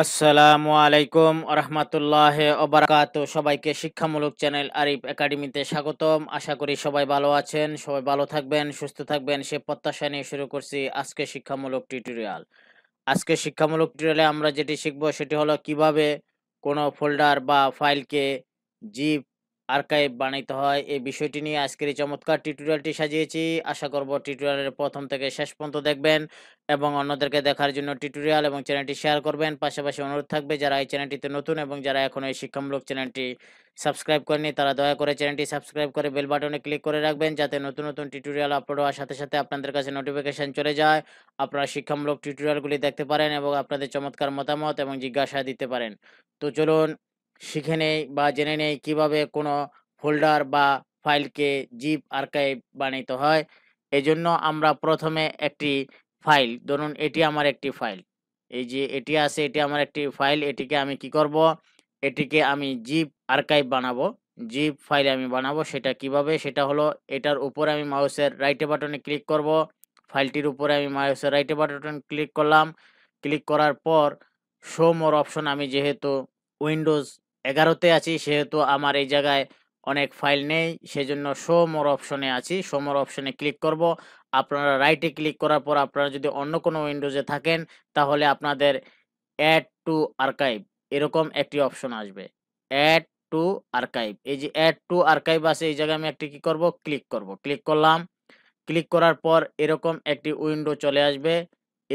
আসসালামু আলাইকুম রহমতুল্লাহ ওবরাকাত সবাইকে শিক্ষামূলক চ্যানেল আরিফ একাডেমিতে স্বাগতম আশা করি সবাই ভালো আছেন সবাই ভালো থাকবেন সুস্থ থাকবেন সে প্রত্যাশা নিয়ে শুরু করছি আজকে শিক্ষামূলক টিউটোরিয়াল আজকে শিক্ষামূলক টিউটোরিয়ালে আমরা যেটি শিখব সেটি হলো কিভাবে কোনো ফোল্ডার বা ফাইলকে জিপ আর্কাইভ বানাইতে হয় এই বিষয়টি নিয়ে আজকের এই চমৎকার টিউটোরিয়ালটি সাজিয়েছি আশা করব টিউটোরিয়ালের প্রথম থেকে শেষ পর্যন্ত দেখবেন এবং অন্যদেরকে দেখার জন্য টিউটোরিয়াল এবং চ্যানেলটি শেয়ার করবেন পাশাপাশি অনুরোধ থাকবে যারা এই চ্যানেলটিতে নতুন এবং যারা এখনও এই শিক্ষামূলক চ্যানেলটি সাবস্ক্রাইব করেনি তারা দয়া করে চ্যানেলটি সাবস্ক্রাইব করে বেল বাটনে ক্লিক করে রাখবেন যাতে নতুন নতুন টিউটোরিয়াল আপলোড হওয়ার সাথে সাথে আপনাদের কাছে নোটিফিকেশান চলে যায় আপনারা শিক্ষামূলক টিউটোরিয়ালগুলি দেখতে পারেন এবং আপনাদের চমৎকার মতামত এবং জিজ্ঞাসা দিতে পারেন তো চলুন শিখে নেই বা জেনে নেই কিভাবে কোনো ফোল্ডার বা ফাইলকে জিপ আর্কাইভ বানাইতে হয় এজন্য আমরা প্রথমে একটি ফাইল ধরুন এটি আমার একটি ফাইল এই যে এটি আছে এটি আমার একটি ফাইল এটিকে আমি কি করব এটিকে আমি জিপ আর্কাইভ বানাবো জিপ ফাইল আমি বানাবো সেটা কিভাবে সেটা হলো এটার উপরে আমি মাউসের রাইটে বাটনে ক্লিক করব ফাইলটির উপরে আমি মাউসের রাইটে বাটন ক্লিক করলাম ক্লিক করার পর শো মোর অপশন আমি যেহেতু উইন্ডোজ এগারোতে আছি সেহেতু আমার এই জায়গায় অনেক ফাইল নেই সেজন্য শো মোর অপশনে আছি শো মোর অপশনে ক্লিক করব আপনারা রাইটে ক্লিক করার পর আপনারা যদি অন্য কোনো উইন্ডোজে থাকেন তাহলে আপনাদের অ্যাড টু আর্কাইভ এরকম একটি অপশন আসবে অ্যাড টু আর্কাইভ এই যে অ্যাড টু আর্কাইভ আছে এই জায়গায় আমি একটি কি করবো ক্লিক করব ক্লিক করলাম ক্লিক করার পর এরকম একটি উইন্ডো চলে আসবে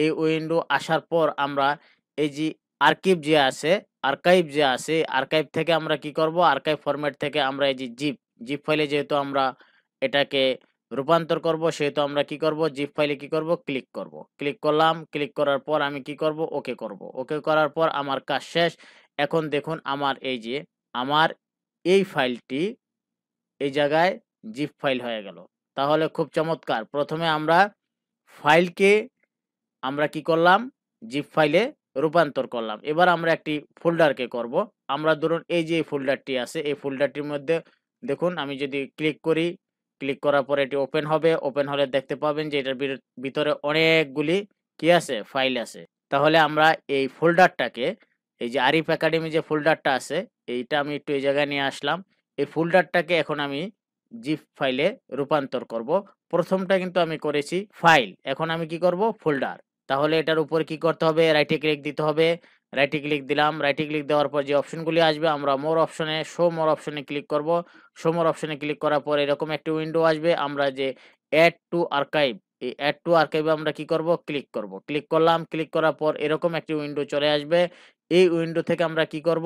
এই উইন্ডো আসার পর আমরা এই যে আর্কিভ যে আছে আর্কাইভ যে আছে আর্কাইভ থেকে আমরা কি করব আর্কাইভ ফরম্যাট থেকে আমরা এই যে জিপ জিপ ফাইলে যেহেতু আমরা এটাকে রূপান্তর করব সেহেতু আমরা কি করব জিপ ফাইলে কি করব ক্লিক করব ক্লিক করলাম ক্লিক করার পর আমি কি করব ওকে করব ওকে করার পর আমার কাজ শেষ এখন দেখুন আমার এই যে আমার এই ফাইলটি এই জায়গায় জিপ ফাইল হয়ে গেল তাহলে খুব চমৎকার প্রথমে আমরা ফাইলকে আমরা কি করলাম জিপ ফাইলে রূপান্তর করলাম এবার আমরা একটি ফোল্ডারকে করব আমরা ধরুন এই যে ফোল্ডারটি আছে এই ফোল্ডারটির মধ্যে দেখুন আমি যদি ক্লিক করি ক্লিক করার পরে এটি ওপেন হবে ওপেন হলে দেখতে পাবেন যে এটার ভিতরে অনেকগুলি কি আছে ফাইল আছে তাহলে আমরা এই ফোল্ডারটাকে এই যে আরিফ একাডেমি যে ফোল্ডারটা আছে এইটা আমি একটু এই জায়গায় নিয়ে আসলাম এই ফোল্ডারটাকে এখন আমি জিপ ফাইলে রূপান্তর করব প্রথমটা কিন্তু আমি করেছি ফাইল এখন আমি কি করব ফোল্ডার তাহলে এটার উপরে কি করতে হবে রাইটে ক্লিক দিতে হবে রাইটে ক্লিক দিলাম রাইটে ক্লিক দেওয়ার পর যে অপশনগুলি আসবে আমরা মোর অপশনে শো মোর অপশনে ক্লিক করব শো মোর অপশনে ক্লিক করার পর এরকম একটি উইন্ডো আসবে আমরা যে অ্যাড টু আর্কাইভ এই অ্যাড টু আর্কাইভে আমরা কি করব ক্লিক করব ক্লিক করলাম ক্লিক করার পর এরকম একটি উইন্ডো চলে আসবে এই উইন্ডো থেকে আমরা কি করব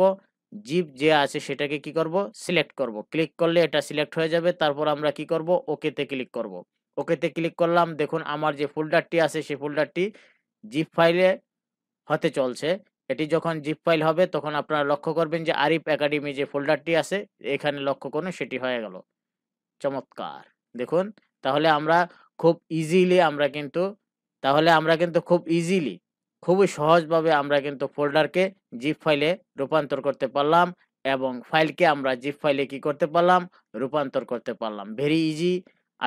জিপ যে আছে সেটাকে কি করব সিলেক্ট করব ক্লিক করলে এটা সিলেক্ট হয়ে যাবে তারপর আমরা কি করব ওকেতে ক্লিক করব ওকেতে ক্লিক করলাম দেখুন আমার যে ফোল্ডারটি আছে সেই ফোল্ডারটি জিপ ফাইলে হতে চলছে এটি যখন জিপ ফাইল হবে তখন আপনারা লক্ষ্য করবেন যে আরিফ একাডেমি যে ফোল্ডারটি আছে এখানে লক্ষ্য করুন সেটি হয়ে গেল চমৎকার দেখুন তাহলে আমরা খুব ইজিলি আমরা কিন্তু তাহলে আমরা কিন্তু খুব ইজিলি খুবই সহজভাবে আমরা কিন্তু ফোল্ডারকে জিপ ফাইলে রূপান্তর করতে পারলাম এবং ফাইলকে আমরা জিপ ফাইলে কি করতে পারলাম রূপান্তর করতে পারলাম ভেরি ইজি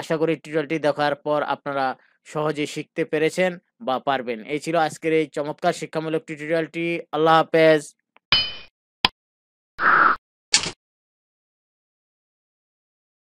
আশা করি টিউটোরিয়ালটি দেখার পর আপনারা সহজে শিখতে পেরেছেন বা পারবেন এই ছিল আজকের এই চমৎকার শিক্ষামূলক টিউটোরিয়ালটি আল্লাহ হাফেজ